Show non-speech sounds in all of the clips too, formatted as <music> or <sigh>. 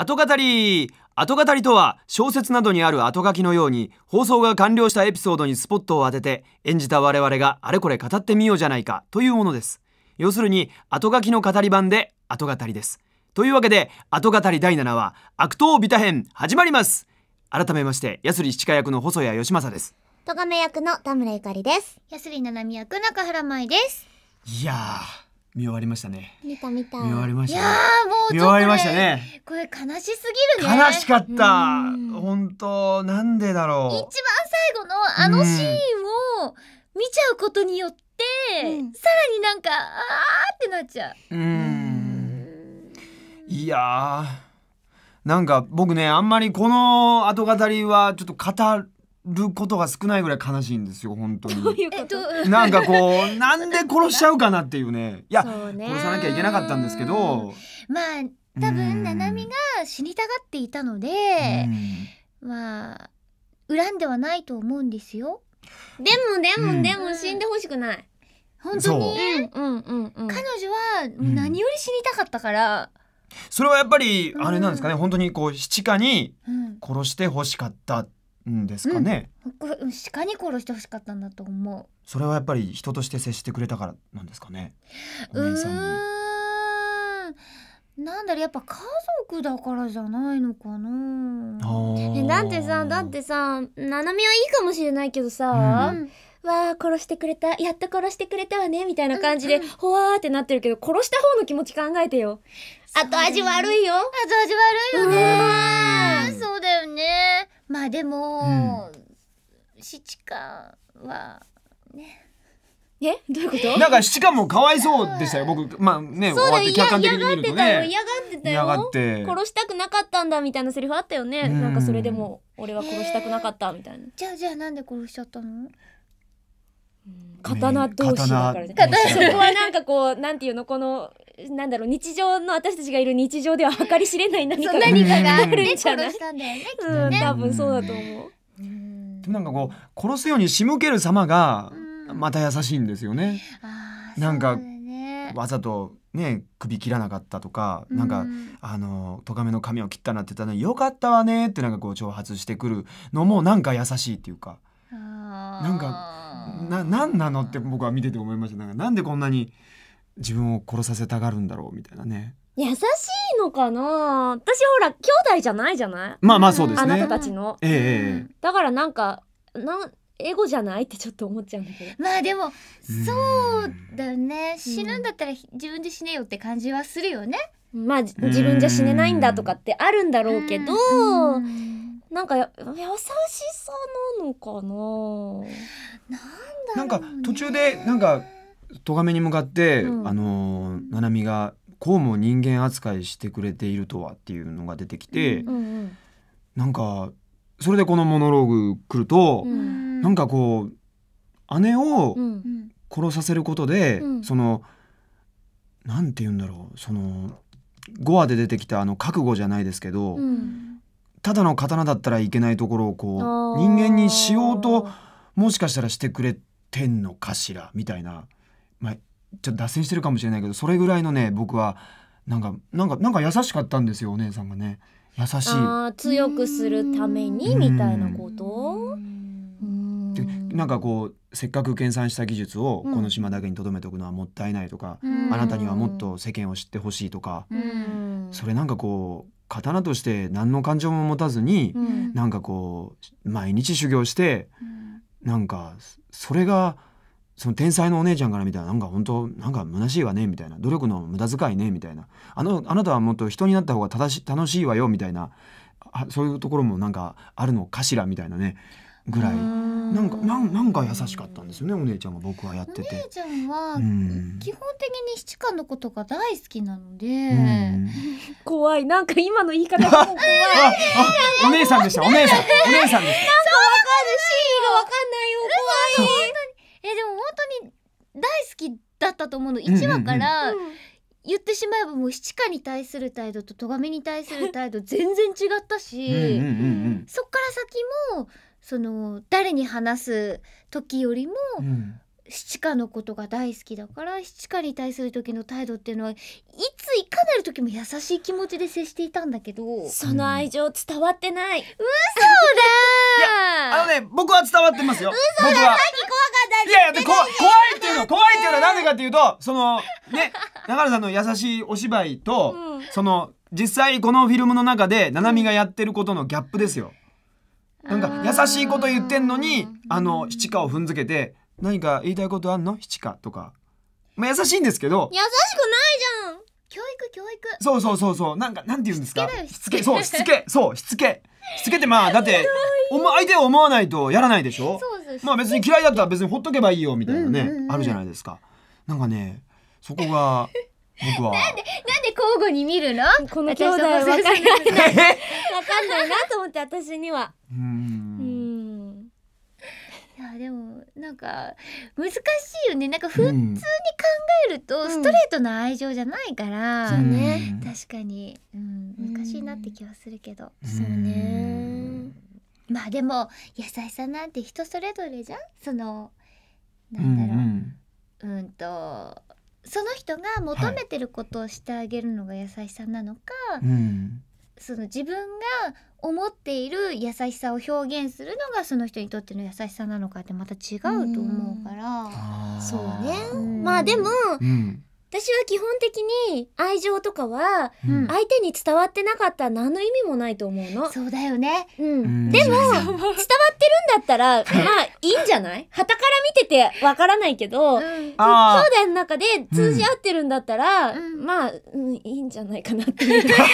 後語り後語りとは小説などにある後書きのように放送が完了したエピソードにスポットを当てて演じた我々があれこれ語ってみようじゃないかというものです要するに後書きの語り版で後語りですというわけで後語り第7話悪党ビタ編始まります改めましてヤスリ七華役の細谷義政です戸亀役の田村ゆかりですヤスリ七海役中原舞ですいやー見終わりましたね。見た見た。見終わりました、ね。いやもう見終わりましたね。これ悲しすぎるね。悲しかった。本当なんでだろう。一番最後のあのシーンを見ちゃうことによって、うん、さらになんかあーってなっちゃう。うん。いやなんか僕ねあんまりこの後語りはちょっと語ることが少ないぐらい悲しいんですよ本当に <laughs> となんかこう <laughs> なんで殺しちゃうかなっていうねいや、ね、殺さなきゃいけなかったんですけどまあ多分ななみが死にたがっていたのでまあ恨んではないと思うんですよでもでも、でも死んでほしくない、本当に、彼女は何より死にたかったから、それはやっぱりあれなんですかね、うん、本当にこう七花に殺してほしかったんですかね、うん、鹿に殺してほしかったんだと思うそれはやっぱり人として接してくれたからなんですかねお姉さんになんだろやっぱ家族だからじゃないのかなえだってさだってさナナミはいいかもしれないけどさ、うんわあ殺してくれたやっと殺してくれたわねみたいな感じで、うんうん、ほわーってなってるけど殺した方の気持ち考えてよあと味悪いよあと味悪いよねまあでも、七冠はねねどういうことなんか七冠もかわいそうでしたよ僕まあねそうだよ、嫌がってたよ嫌がってたよ嫌がって殺したくなかったんだみたいなセリフあったよね、うんなんかそれでも俺は殺したくなかったみたいなじゃあじゃあなんで殺しちゃったの刀同士だからね。刀そこはなんかこうなんていうのこのなんだろう日常の私たちがいる日常では計り知れない何かがあるんじゃない。殺したんだよね。うん、多分そうだと思う。でもなんかこう殺すように仕向ける様がまた優しいんですよね。なんかわざとね首切らなかったとか、うん、なんかあのトカメの髪を切ったなって言ったのに「よかったわね」ってなんかこう挑発してくるのもなんか優しいっていうか。なんかな何なのって僕は見てて思いましたなんかなんでこんなに自分を殺させたがるんだろうみたいなね優しいのかな私ほら兄弟じゃないじゃないまあまあそうですねあなたたちの、ええ、だからなんかなんエゴじゃないってちょっと思っちゃうんだけどまあでもそうだよね死ぬんだったら自分で死ねよって感じはするよね、まあ自分じゃ死ねないんだとかってあるんだろうけど、なんか優しさなのかななんだ、ね、なんか途中でなんか咎めに向かって、うん、あのなながこうも人間扱いしてくれているとはっていうのが出てきて、うんうんうん、なんかそれでこのモノローグ来ると、うん、なんかこう姉を殺させることで、うん、そのなんて言うんだろうその5話で出てきたあの覚悟じゃないですけど、うん、ただの刀だったらいけないところをこう人間にしようともしかしたらしてくれてんのかしらみたいな、まあ、ちょっと脱線してるかもしれないけどそれぐらいのね僕はなんかなんかなんか優しかったんですよお姉さんがね優しい強くするためにみたいなことでなんかこうせっかく研鑽した技術をこの島だけに留めておくのはもったいないとか、あなたにはもっと世間を知ってほしいとか、それなんかこう刀として何の感情も持たずに、うん、なんかこう毎日修行して、うん、なんかそれがその天才のお姉ちゃんから見たらなんか本当なんか虚しいわねみたいな努力の無駄遣いねみたいなあのあなたはもっと人になった方が正し楽しいわよみたいなあそういうところもなんかあるのかしらみたいなねぐらいなんかなんなんか優しかったんですよねお姉ちゃんは僕はやってて。お姉ちゃんは、うん、基本的に七巻のことが大好きなので、うん、怖いなんか今の言い方も怖いお姉さんでしたお姉さんお姉さんでした。なんかわかるシーンがわかんないよ怖い。えでも本当に大好きだったと思うの一話から。うんうんうん言ってしまえばもう七花に対する態度と咎めに対する態度全然違ったしうん、そっから先もその誰に話す時よりも、うん七花のことが大好きだから七花に対する時の態度っていうのはいついかなる時も優しい気持ちで接していたんだけどその愛情伝わってない、うん、嘘だあのね僕は伝わってますよ嘘だ何怖かったいやいや怖怖いっていうの怖いっていうのはなぜかというとそのね長野さんの優しいお芝居と、うん、その実際このフィルムの中でななみがやってることのギャップですよなんか優しいこと言ってんのにあの七花を踏んづけて何か言いたいことあんの七花とか、まあ、優しいんですけど優しくないじゃん教育教育そうそうそうそうなんかなんて言うんですかしつけそうしつけそうしつけしつけってまあだってお相手を思わないとやらないでしょそうまあ別に嫌いだったら別にほっとけばいいよみたいなね、あるじゃないですかなんかねそこが僕は。なんで、なんで交互に見るのこの兄弟わかんない。わかんないなと思って、私には。うん。いや、でも、なんか、難しいよね。なんか、普通に考えると、ストレートな愛情じゃないから、うね。確かに、うん、難しいなって気はするけど。そうね。まあでも、優しさなんて人それぞれじゃんその、なんだろう。うん、うん、うんと、その人が求めてることをしてあげるのが優しさなのか、はいうん、その自分が思っている優しさを表現するのがその人にとっての優しさなのかってまた違うと思うから、うん、そうね、うん、まあでも、うん、私は基本的に愛情とかは相手に伝わってなかったら何の意味もないと思うの。そうだよね。うん。でも、伝わってるんだったら、まあ、いいんじゃない旗から見ててわからないけど、うん、兄弟の中で通じ合ってるんだったら、うん、まあ、うん、いいんじゃないかなっていう <laughs> 感じは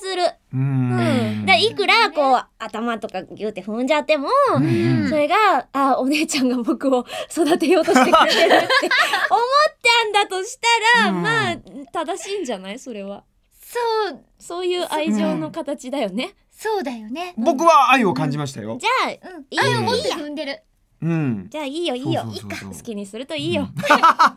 する。うんだいくらこう頭とかギュって踏んじゃっても、それがあお姉ちゃんが僕を育てようとしてくれてるって <laughs> 思ったんだとしたら、まあ正しいんじゃないそれは。そうそういう愛情の形だよね。そうだよね。僕は愛を感じましたよ。じゃあ、うん、いいよ、いいよ、踏んでる。うん。じゃあ、いいよ、いいよ、いいか、好きにするといいよ。とが <laughs> めは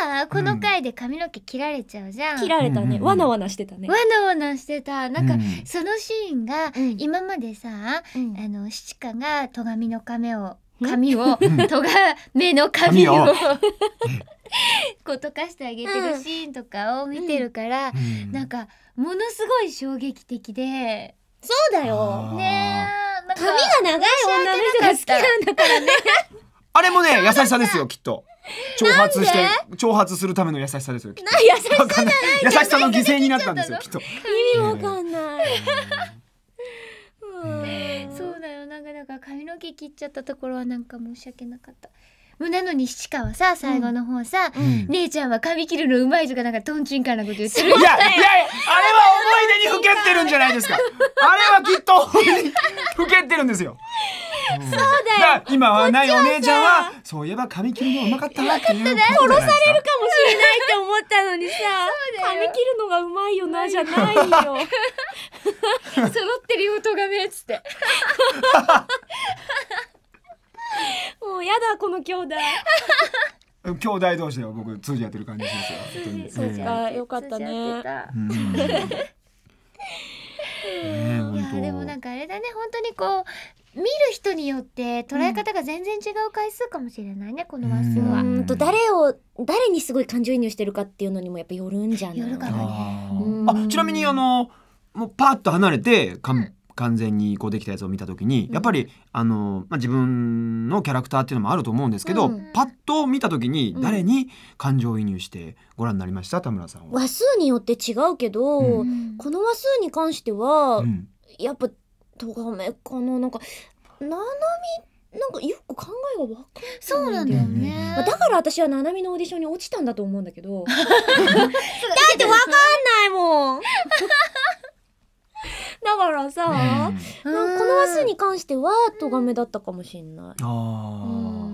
さこの回で髪の毛切られちゃうじゃん、切られたね、わなわなしてたねわなわなしてたなんか、そのシーンが、今までさ、あの七香が戸上の亀を髪を、うとが目の髪を <laughs> こう溶かしてあげてるシーンとかを見てるから、なんかものすごい衝撃的でそうだよね髪が長い女の人が好きなんだからねあれもね優しさですよきっと挑発して挑発するための優しさですよきっと優しさじゃない優しさの犠牲になったんですよきっと意味わかんない、そうだよなんかだか髪の毛切っちゃったところはなんか申し訳なかったなのに七川さ最後の方さ、うん、姉ちゃんは髪切るのうまいとかなんかとんちんかんなこと言ってるいやいやあれは思い出にふけってるんじゃないですかあれはきっとふけってるんですよそうだよ今はないお姉ちゃんはそういえば髪切るのうまかったなっていう殺されるかもしれないって思ったのにさ髪切るのがうまいよなじゃないよ <laughs> 揃ってるよとがめっつって <laughs> もうやだこの兄弟兄弟同士では僕通じやってる感じですよ。そうか、えー、よかったね。<laughs> ね、いやでもなんかあれだね本当にこう見る人によって捉え方が全然違う回数かもしれないね、この話数は。うんと誰を誰にすごい感情移入してるかっていうのにもやっぱよるんじゃん。よるかもね。あちなみにあのもうパーッと離れてかん、うん完全にこうできたやつを見た時にやっぱり、あのまあ、自分のキャラクターっていうのもあると思うんですけど、うん、パッと見たときに誰に感情移入してご覧になりました田村さんは。話数によって違うけど、うん、この話数に関しては、うん、やっぱとがめかななんかななみなんかよく考えが分かんないそうなんだよね、まあ、だから私はななみのオーディションに落ちたんだと思うんだけど <laughs> だって分かんないもん <laughs> だからさ、ね、この話数に関してはとがめだったかもしんない。う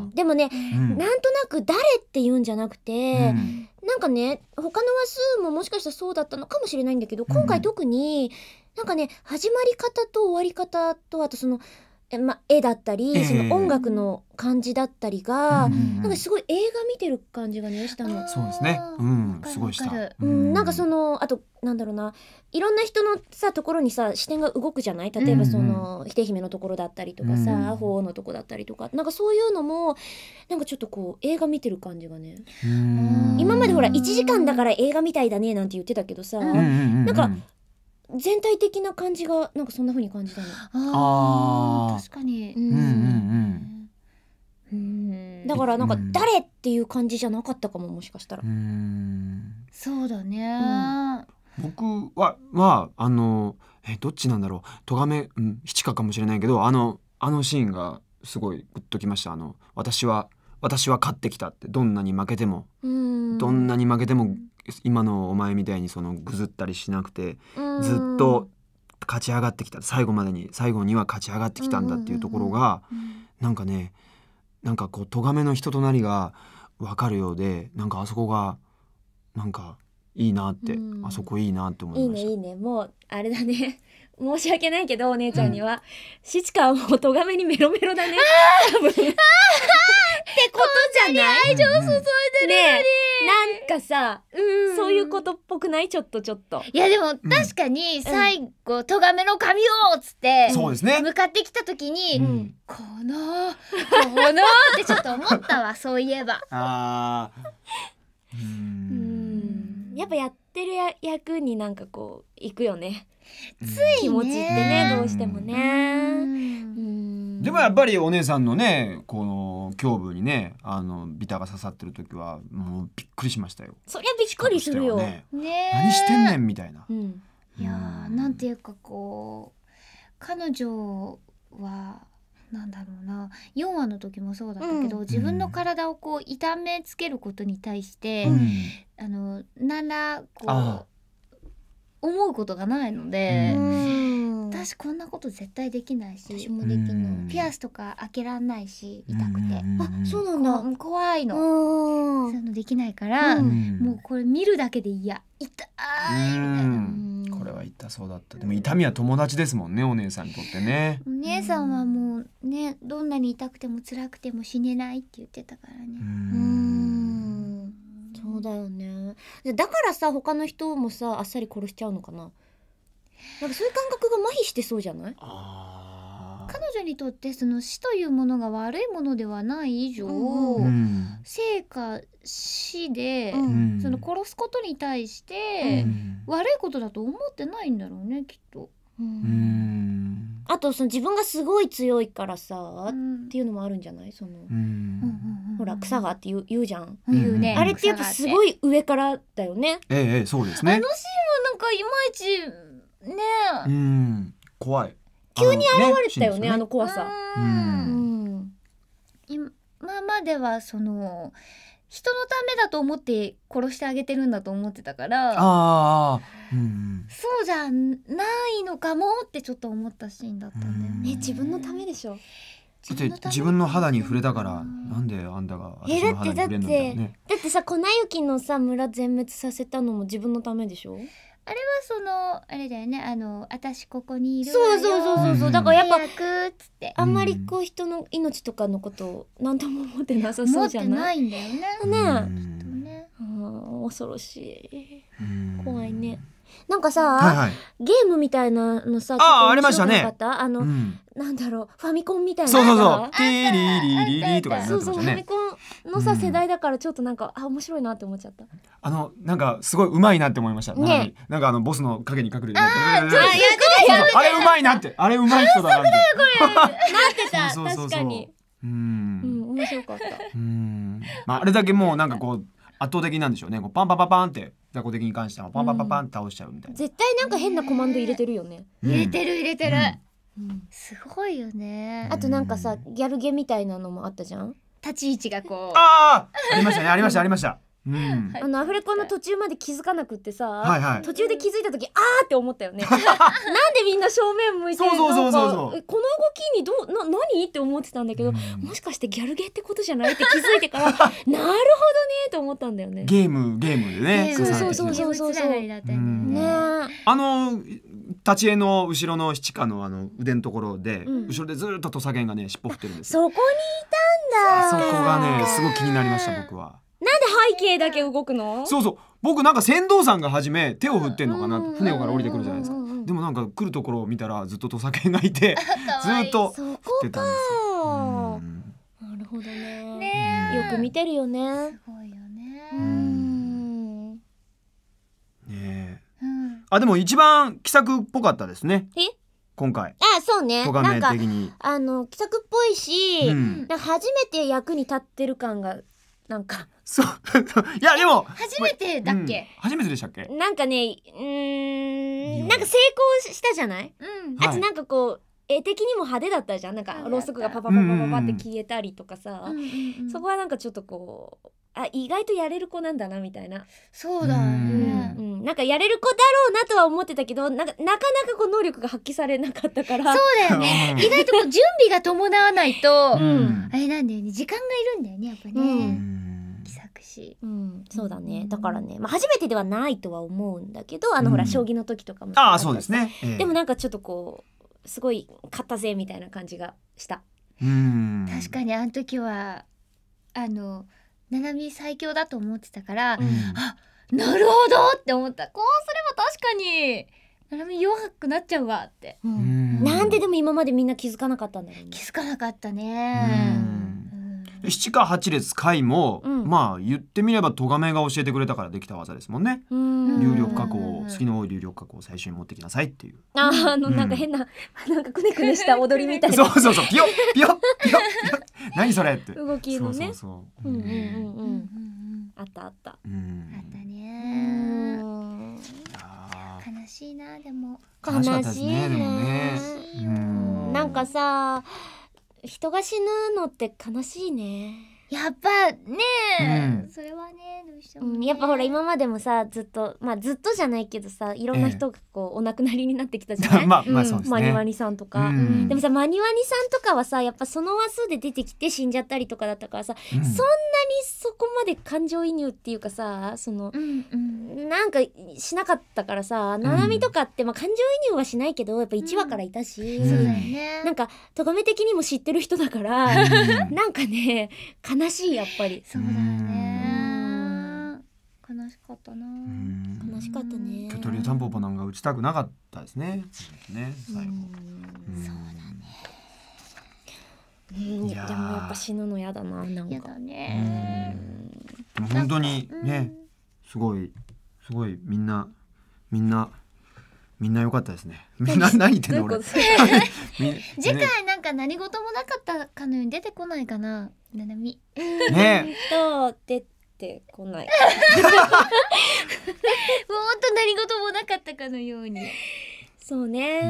ん、でもね、うん、なんとなく誰って言うんじゃなくて、うん、なんかね他の話数ももしかしたらそうだったのかもしれないんだけど今回特に。うんなんかね始まり方と終わり方とあとそのえま、絵だったり、えー、その音楽の感じだったりが、うん、なんかすごい映画見てる感じがねしたの。そうですね、うん、すごいした、うん、なんかそのあとなんだろうないろんな人のさところにさ視点が動くじゃない例えばその、うんうん、秀姫のところだったりとかさ、うん、法王のとこだったりとかなんかそういうのもなんかちょっとこう映画見てる感じがね今までほら1時間だから映画みたいだねなんて言ってたけどさ、うんうん、なんか全体的な感じがなんかそんな風に感じたの。ああ確かに。うんうんうん。うん、だからなんか誰っていう感じじゃなかったかももしかしたら。うんそうだね、うん、僕ははあのえどっちなんだろう。とがめうん七かかもしれないけどあのあのシーンがすごいグッときました。あの私は私は勝ってきたってどんなに負けてもんどんなに負けても今のお前みたいにそのぐずったりしなくてずっと勝ち上がってきた最後までに最後には勝ち上がってきたんだっていうところが、なんかねなんかこう咎めの人となりが分かるようでなんかあそこがなんかいいなって、あそこいいなって思いましたいいねいいねもうあれだね <laughs> 申し訳ないけどお姉ちゃんには、うん、シチカはもう咎めにメロメロだね多分ってことじゃない愛情注いでるのに、ね、なんかさ、うん、そういうことっぽくないちょっとちょっといやでも確かに最後「とがめの髪を」っつってそうですね向かってきた時に、うん、このこのってちょっと思ったわそういえば <laughs> ああうんやっぱやっってるや役になんかこう行くよね。つい気持ちってねどうしてもね。でもやっぱりお姉さんのねこの胸部にねあのビタが刺さってる時はもうびっくりしましたよ。そりゃびっくりするよ。ね何してんねんみたいな。うん、いやなんていうかこう彼女はなんだろうな4話の時もそうだったけど、うん、自分の体をこう痛めつけることに対して、うん、あのなんらこう思うことがないので。うん私こんなこと絶対できないし私もできないピアスとか開けらんないし痛くてあそうなんだ怖いのそういうのできないからもうこれ見るだけで嫌痛いみたいなこれは痛そうだったでも痛みは友達ですもんねお姉さんにとってねお姉さんはもうねどんなに痛くても辛くても死ねないって言ってたからねうんそうだよねだからさ他の人もさあっさり殺しちゃうのかななんかそういう感覚が麻痺してそうじゃない彼女にとってその死というものが悪いものではない以上、うん、生か死で、うん、その殺すことに対して、悪いことだと思ってないんだろうねきっと。うんあとその自分がすごい強いからさ、っていうのもあるんじゃないその、うん、ほら草がって言う言うじゃん、うんね、あれってやっぱすごい上からだよね。ええそうですね。あのシーンはなんかいまいちねうん怖い急に現れたよね、ね、あの怖さうん今まではその人のためだと思って殺してあげてるんだと思ってたからあ、うん、そうじゃないのかもってちょっと思ったシーンだったんだよね、自分のためでしょだって自分の肌に触れたから、なんであんたが私の肌に触れるんだ、ね、だってだってだってさ粉雪のさ村全滅させたのも自分のためでしょあれはそのあれだよねあの私ここにいるそうそうそうそうそうだからやっぱっつってあんまりこう人の命とかのことを何とも思ってなさそうじゃない持ってないんだよねねね、うん、恐ろしい怖いねなんかさ、はいはい、ゲームみたいなのさあありましたねあの、うん、なんだろうファミコンみたいなそうそうそうティリリリリとか、ね、そうそうファミコンのさ、うん、世代だからちょっとなんかあ面白いなって思っちゃったあのなんかすごい上手いなって思いました、ね、なんかあのボスの影に隠れてあれ上手いなってあれ上手い人だなって <laughs> なってた確かにうん、面白かったうん、まあ、あれだけもうなんかこう圧倒的なんでしょうねこうパンパンパンパンって雑魚的に関してはパンパンパンパン倒しちゃうみたいな、絶対なんか変なコマンド入れてるよね。うん入れてる入れてる、うんすごいよねあとなんかさギャルゲみたいなのもあったじゃん。立ち位置がこうああありましたねありましたありましたうん、あのアフレコの途中まで気づかなくってさ、はいはい、途中で気づいた時あーって思ったよね <laughs> なんでみんな正面向いてるのかこの動きにどうな何って思ってたんだけど、うん、もしかしてギャルゲーってことじゃないって気づいてから <laughs> なるほどねと思ったんだよねゲームゲームでねそうそうそうそうそうそう、ね、あの立ち絵の後ろの七花のあの腕のところで、うん、後ろでずっと土佐犬がね尻尾振ってるんですそこにいたんだそこがねすごく気になりました僕は。背景だけ動くのそうそう僕なんか船頭さんが初め手を振ってんのかな、船から降りてくるじゃないですか、でもなんか来るところを見たらずっと土佐犬がいてずっと振ってたんですよなるほどねねよく見てるよねすごいよねねあでも一番気さくっぽかったですねえ今回あそうねなんかあの気さくっぽいし、初めて役に立ってる感がなんかそう <laughs> いやでも初めてだっけ、うん、初めてでしたっけなんかねうんなんか成功したじゃない、うん、あとなんかこう、絵的にも派手だったじゃんなんかろうそくがパパパパパパって消えたりとかさ、そこはなんかちょっとこうあ意外とやれる子なんだなみたいなそうだね、うん、なんかやれる子だろうなとは思ってたけどななかなかこう能力が発揮されなかったからそうだよね <laughs> 意外とこう準備が伴わないと、うん、あれなんだよね時間がいるんだよねやっぱね。うん作詞、うん、そうだねだからね、まあ、初めてではないとは思うんだけどあのほら、将棋の時とかもああそうですね、えー、でもなんかちょっとこうすごい勝ったぜみたいな感じがしたうん確かにあの時はあのななみ最強だと思ってたから、うん、あなるほどって思ったこうすれば確かにななみ弱くなっちゃうわって、うん、なんででも今までみんな気づかなかったんだろう、ね、気づかなかったね七か八列解も、うん、まあ言ってみれば咎めが教えてくれたからできた技ですもんね。ん流力加工好きの多い流力加工を最初に持ってきなさいっていう。ああのなんか変な、<laughs> なんかくねくねした踊りみたいな。そうそうそうピヨピヨピヨ何それって。動きのね。そううんうんうん。うん。あったあった。うん。あったね。悲しいなでも。悲しいねでもね。なんかさ。人が死ぬのって悲しいね。やっぱね、うんそれはねどうしてもね、うん、やっぱほら今までもさずっとまあずっとじゃないけどさいろんな人がこう、お亡くなりになってきたじゃないま <laughs> まあそうですね。マニワニさんとか、うんでもさマニワニさんとかはさやっぱその話数で出てきて死んじゃったりとかだったからさ、うんそんなにそこまで感情移入っていうかさそのうんうんなんかしなかったからさななみとかって、まあ、感情移入はしないけどやっぱ1話からいたし、うんうだなんかとがめ的にも知ってる人だから、なんかね悲悲しいやっぱりそうだよね悲しかったな悲しかったねキョトリタンポポなんか打ちたくなかったですねね最後そうだねいやでもやっぱ死ぬの嫌だななんかだね本当にねすごいすごいみんなみんなみんな良かったですねみんな何言ってんの俺 <laughs> <laughs> 次回なんか何事もなかったかのように出てこないかなななみねと出てこない <laughs> もっと何事もなかったかのようにそうね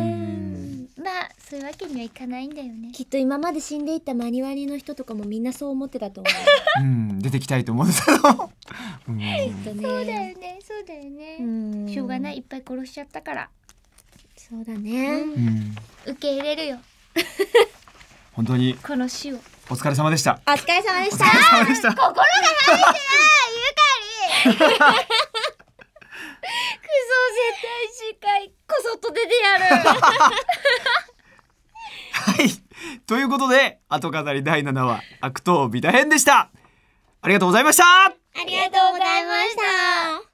まあそういうわけにはいかないんだよねきっと今まで死んでいたマニュアリの人とかもみんなそう思ってたと思う <laughs> うん出てきたいと思う <laughs> うん、そうだよねそうだよねしょうがないいっぱい殺しちゃったからそうだね、うん、受け入れるよ本当にこの死をお疲れ様でしたお疲れ様でした心が入ってないゆかりクソ絶対次回こそっと出てやるはいということで後飾り第7話悪党ビタ編でしたありがとうございましたありがとうございました